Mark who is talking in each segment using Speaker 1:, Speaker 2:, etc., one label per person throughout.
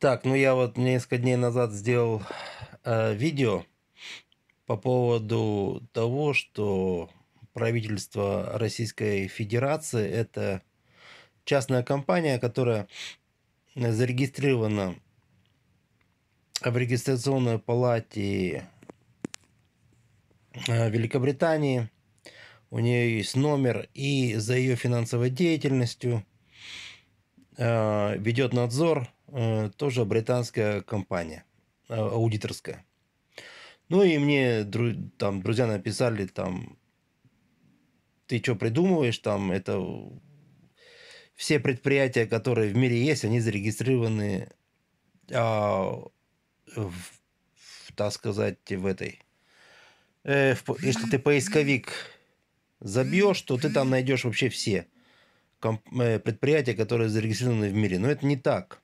Speaker 1: Так, ну я вот несколько дней назад сделал э, видео по поводу того, что правительство Российской Федерации это частная компания, которая зарегистрирована в регистрационной палате э, Великобритании. У нее есть номер и за ее финансовой деятельностью э, ведет надзор Э, тоже британская компания, а, аудиторская. Ну и мне там друзья написали там, ты что придумываешь там, это все предприятия, которые в мире есть, они зарегистрированы, а, в, в, так сказать, в этой. Э, в, если ты поисковик забьешь, то ты там найдешь вообще все комп- э, предприятия, которые зарегистрированы в мире. Но это не так.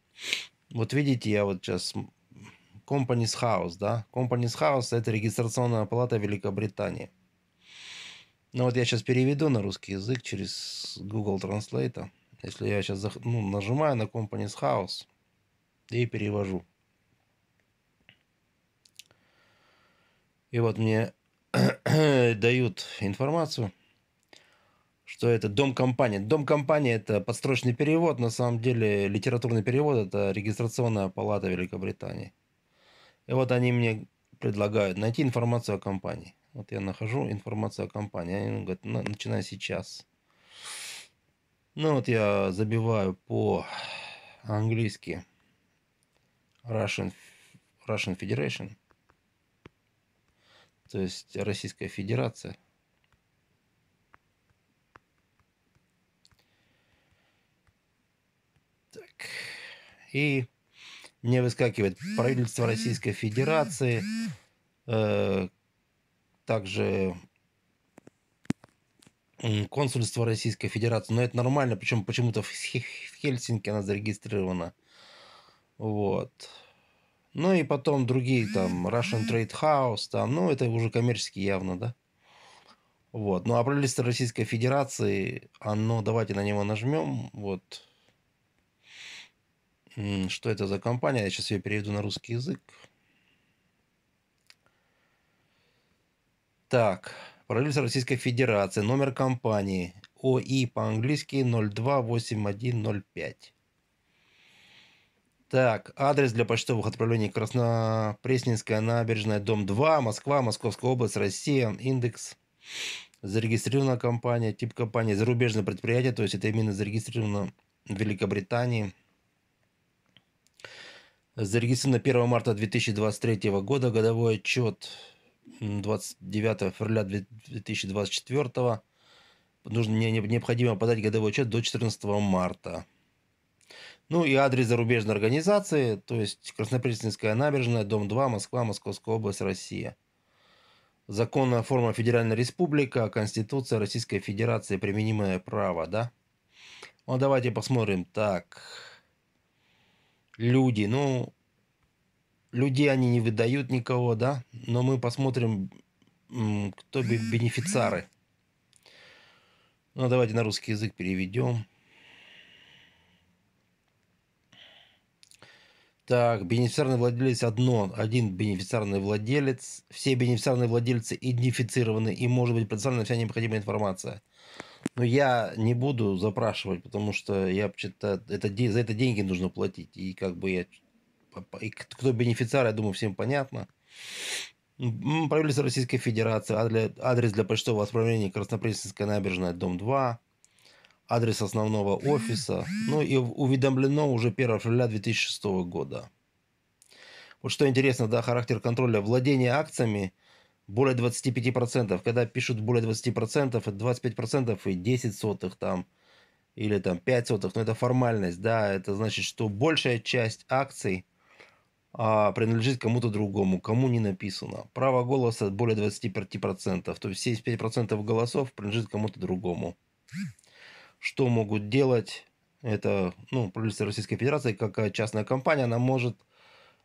Speaker 1: Вот видите, я вот сейчас... Companies House, да? Companies House – это регистрационная палата Великобритании. Ну вот я сейчас переведу на русский язык через Google Translate. Если я сейчас ну, нажимаю на Companies House и перевожу. И вот мне дают информацию – что это дом-компания. Дом-компания – это подстрочный перевод, на самом деле литературный перевод – это регистрационная палата Великобритании. И вот они мне предлагают найти информацию о компании. Вот я нахожу информацию о компании. Они говорят, начинай сейчас. Ну вот я забиваю по-английски Russian, Russian Federation, то есть Российская Федерация – Так. И не выскакивает правительство Российской Федерации, э, также консульство Российской Федерации. Но это нормально, причем почему-то в Хельсинки она зарегистрирована. Вот. Ну и потом другие там, Russian Trade House, там, ну это уже коммерчески явно, да. Вот. Ну а правительство Российской Федерации, оно, давайте на него нажмем, вот, что это за компания? Я сейчас ее переведу на русский язык. Так, правительство Российской Федерации, номер компании ОИ по-английски 028105. Так, адрес для почтовых отправлений Краснопресненская набережная, дом 2, Москва, Московская область, Россия, индекс. Зарегистрирована компания, тип компании, зарубежное предприятие, то есть это именно зарегистрировано в Великобритании – Зарегистрирован 1 марта 2023 года, годовой отчет 29 февраля 2024. Нужно, не не необходимо подать годовой отчет до 14 марта. Ну и адрес зарубежной организации, то есть Краснопресненская набережная, дом 2, Москва, Московская область, Россия. Законная форма Федеральная Республика, Конституция Российской Федерации, применимое право, да? Ну а давайте посмотрим. Так, люди, ну, люди они не выдают никого, да, но мы посмотрим, кто бенефициары. Ну, давайте на русский язык переведем. Так, бенефициарный владелец одно, один бенефициарный владелец. Все бенефициарные владельцы идентифицированы и может быть представлена вся необходимая информация. Но я не буду запрашивать, потому что я что-то это, за это деньги нужно платить. И как бы я... И кто бенефициар, я думаю, всем понятно. Правительство Российской Федерации, а адрес для почтового отправления Краснопресненская набережная, дом 2, адрес основного офиса, ну и уведомлено уже 1 февраля 2006 года. Вот что интересно, да, характер контроля владения акциями – более 25%. Когда пишут более 20%, это 25% и 10 сотых там, или там 5 сотых, но это формальность, да, это значит, что большая часть акций а, принадлежит кому-то другому, кому не написано. Право голоса более 25%, то есть 75% голосов принадлежит кому-то другому. Что могут делать? Это, ну, правительство Российской Федерации, как частная компания, она может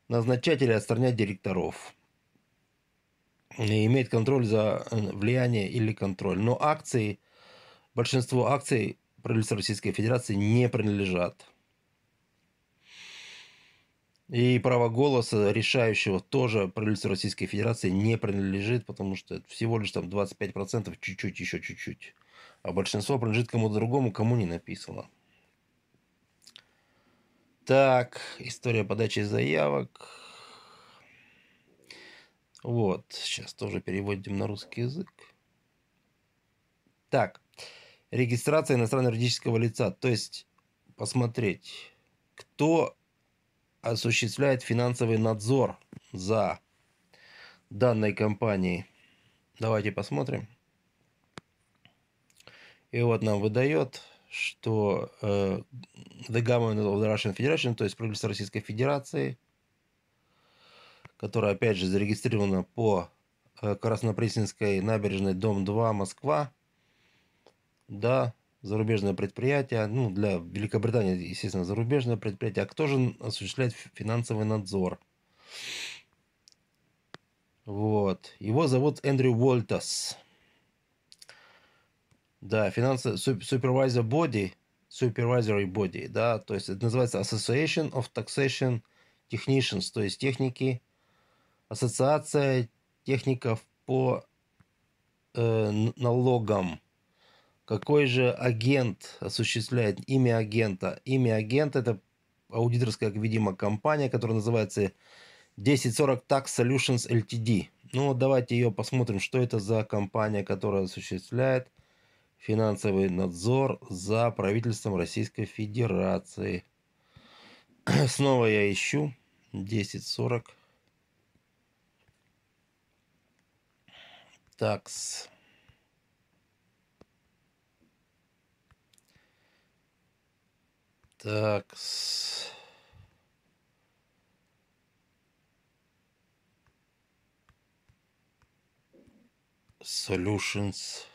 Speaker 1: назначать или отстранять директоров имеет контроль за влияние или контроль. Но акции, большинство акций правительства Российской Федерации не принадлежат. И право голоса решающего тоже правительству Российской Федерации не принадлежит, потому что это всего лишь там 25%, чуть-чуть, еще чуть-чуть. А большинство принадлежит кому-то другому, кому не написано. Так, история подачи заявок. Вот, сейчас тоже переводим на русский язык. Так, регистрация иностранного юридического лица, то есть посмотреть, кто осуществляет финансовый надзор за данной компанией. Давайте посмотрим. И вот нам выдает, что э, The Government of the Russian Federation, то есть правительство Российской Федерации – которая опять же зарегистрирована по э, Краснопресненской набережной, дом 2, Москва. Да, зарубежное предприятие, ну, для Великобритании, естественно, зарубежное предприятие. А кто же осуществляет финансовый надзор? Вот. Его зовут Эндрю Вольтас Да, финансовый супервайзер боди supervisory body, да, то есть это называется Association of Taxation Technicians, то есть техники Ассоциация техников по э, налогам. Какой же агент осуществляет имя агента? Имя агента – это аудиторская, видимо, компания, которая называется 1040 Tax Solutions LTD. Ну, давайте ее посмотрим, что это за компания, которая осуществляет финансовый надзор за правительством Российской Федерации. Снова я ищу 1040 Такс. Такс. Solutions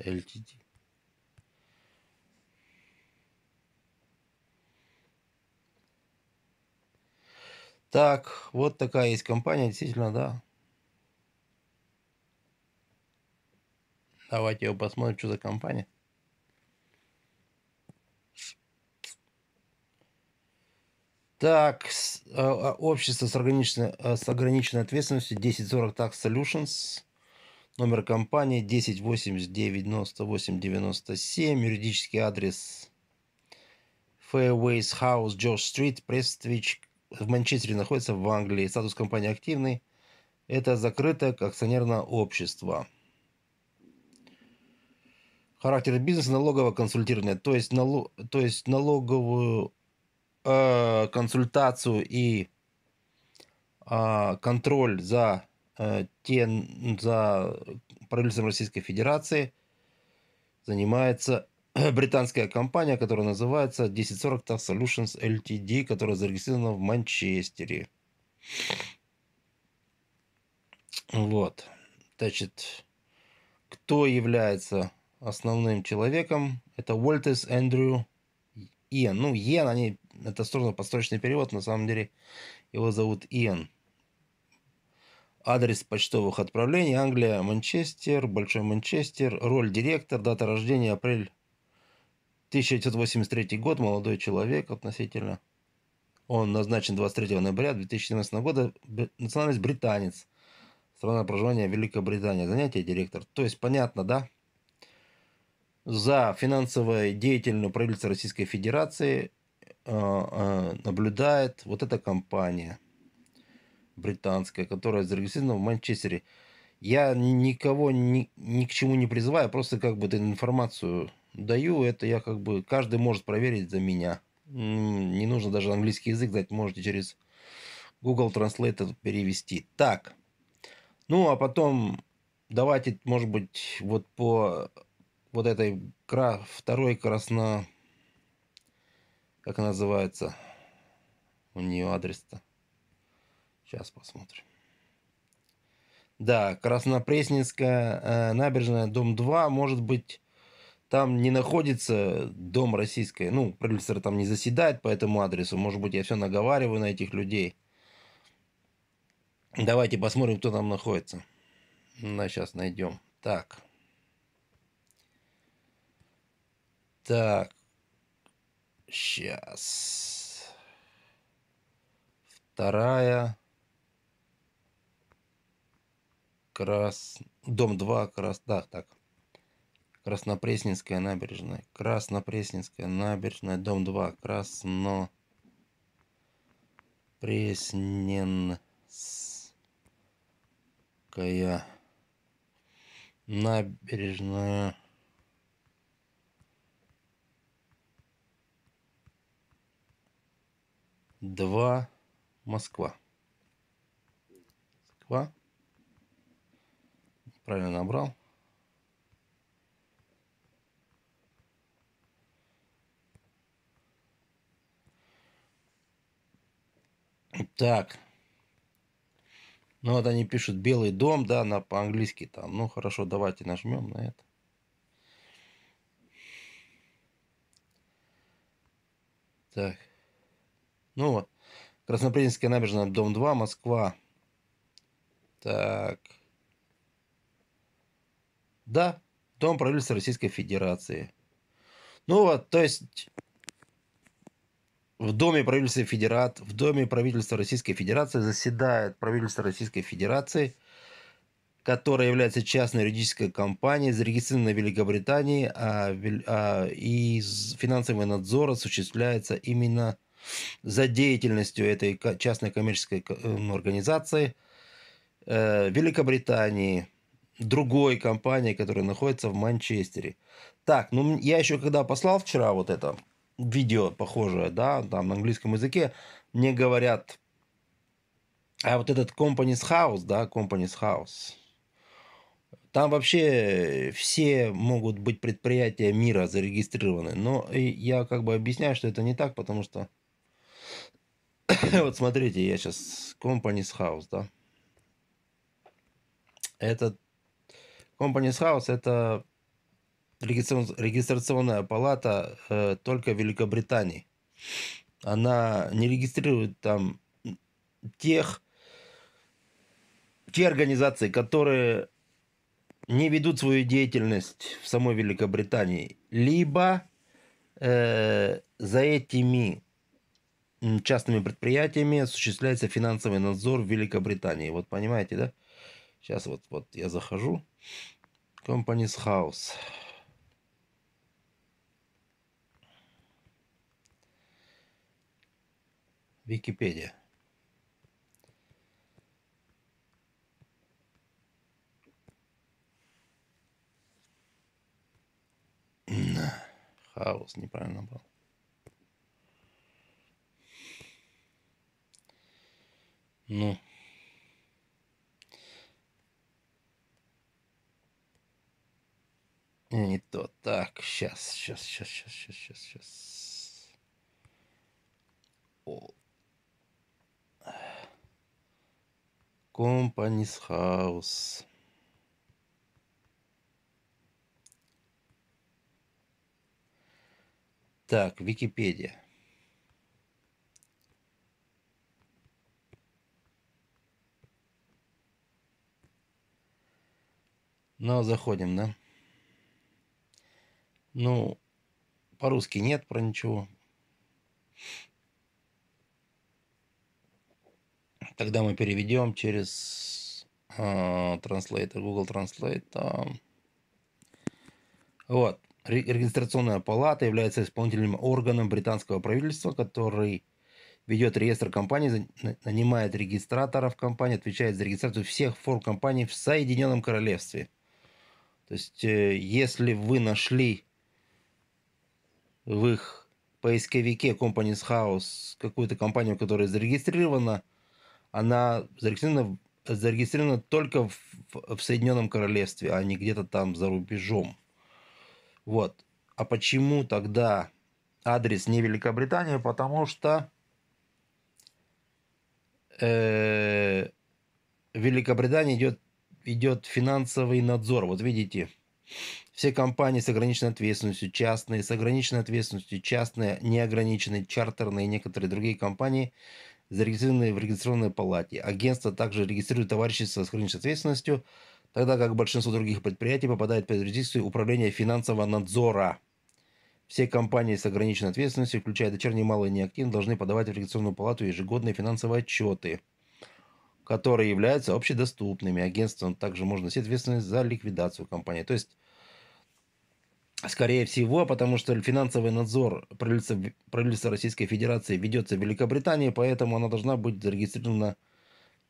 Speaker 1: LTD. Так, вот такая есть компания, действительно, да. Давайте его посмотрим, что за компания. Так, а, а, общество с ограниченной, а, с ограниченной ответственностью 1040 Tax Solutions. Номер компании 10899897. Юридический адрес Fairways House, George Street, Prestwich, в Манчестере находится в Англии. Статус компании активный. Это закрытое акционерное общество. Характер бизнеса налогового консультирования, То есть, налог, то есть налоговую э, консультацию и э, контроль за, э, те, за правительством Российской Федерации занимается британская компания, которая называется 1040 Tax Solutions LTD, которая зарегистрирована в Манчестере. Вот. Значит, кто является основным человеком? Это Уолтес Эндрю Иен. Ну, Иен, они, это сторону-подстрочный перевод, на самом деле его зовут Иен. Адрес почтовых отправлений Англия, Манчестер, Большой Манчестер, роль директор, дата рождения апрель 1983 год, молодой человек относительно. Он назначен 23 ноября 2017 года, национальность британец. Страна проживания Великобритания. Занятие директор. То есть понятно, да? За финансовой деятельность правительства Российской Федерации э, э, наблюдает вот эта компания британская, которая зарегистрирована в Манчестере. Я никого ни, ни к чему не призываю, просто как бы эту информацию даю, это я как бы, каждый может проверить за меня. Не нужно даже английский язык знать, можете через Google Translate это перевести. Так, ну а потом давайте, может быть, вот по вот этой кра... второй красно... Как называется? У нее адрес-то. Сейчас посмотрим. Да, Краснопресненская э, набережная, дом 2. Может быть, там не находится дом российской, ну, продюсер там не заседает по этому адресу, может быть, я все наговариваю на этих людей. Давайте посмотрим, кто там находится. На сейчас найдем. Так. Так. Сейчас. Вторая. Крас... Дом 2, крас... Да, так. Краснопресненская набережная, Краснопресненская набережная, дом 2, Красно... Пресненская набережная. Два. Москва. Москва. Правильно набрал. Так. Ну вот они пишут Белый дом, да, на по-английски там. Ну хорошо, давайте нажмем на это. Так. Ну вот. Краснопресненская набережная, дом 2, Москва. Так. Да, дом правительства Российской Федерации. Ну вот, то есть в Доме правительства Федерат, в Доме правительства Российской Федерации заседает правительство Российской Федерации, которое является частной юридической компанией, зарегистрированной в Великобритании, а, а, и финансовый надзор осуществляется именно за деятельностью этой частной коммерческой организации э, Великобритании, другой компании, которая находится в Манчестере. Так, ну я еще когда послал вчера вот это, видео похожее, да, там на английском языке, мне говорят, а вот этот Companies House, да, Companies House, там вообще все могут быть предприятия мира зарегистрированы. Но я как бы объясняю, что это не так, потому что... вот смотрите, я сейчас... Companies House, да? этот Companies House это регистрационная палата э, только в Великобритании. Она не регистрирует там тех, те организации, которые не ведут свою деятельность в самой Великобритании, либо э, за этими частными предприятиями осуществляется финансовый надзор в Великобритании. Вот понимаете, да? Сейчас вот, вот я захожу. Companies House. Википедия хаос неправильно набрал. Ну. Не то. Так, сейчас, сейчас, сейчас, сейчас, сейчас, сейчас. О, Companies House. Так, Википедия. Ну, заходим, да? Ну, по-русски нет про ничего. тогда мы переведем через э, Translate, Google Translate. вот. Регистрационная палата является исполнительным органом британского правительства, который ведет реестр компаний, нанимает регистраторов компаний, отвечает за регистрацию всех форм компаний в Соединенном Королевстве. То есть, э, если вы нашли в их поисковике Companies House какую-то компанию, которая зарегистрирована она зарегистрирована, зарегистрирована только в, в Соединенном Королевстве, а не где-то там за рубежом. Вот. А почему тогда адрес не Великобритания? Потому что э, в идет, идет финансовый надзор. Вот видите, все компании с ограниченной ответственностью, частные с ограниченной ответственностью, частные, неограниченные, чартерные некоторые другие компании – зарегистрированные в регистрационной палате. Агентство также регистрирует товарищество с ограниченной ответственностью, тогда как большинство других предприятий попадает под юрисдикцию управления финансового надзора. Все компании с ограниченной ответственностью, включая дочерние, малые и неактивные, должны подавать в регистрационную палату ежегодные финансовые отчеты, которые являются общедоступными. Агентством также можно носить ответственность за ликвидацию компании. То есть Скорее всего, потому что финансовый надзор правительства, правительства Российской Федерации ведется в Великобритании, поэтому она должна быть зарегистрирована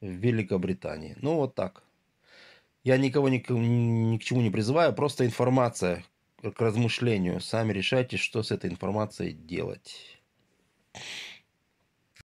Speaker 1: в Великобритании. Ну, вот так. Я никого ни, ни к чему не призываю, просто информация к размышлению. Сами решайте, что с этой информацией делать.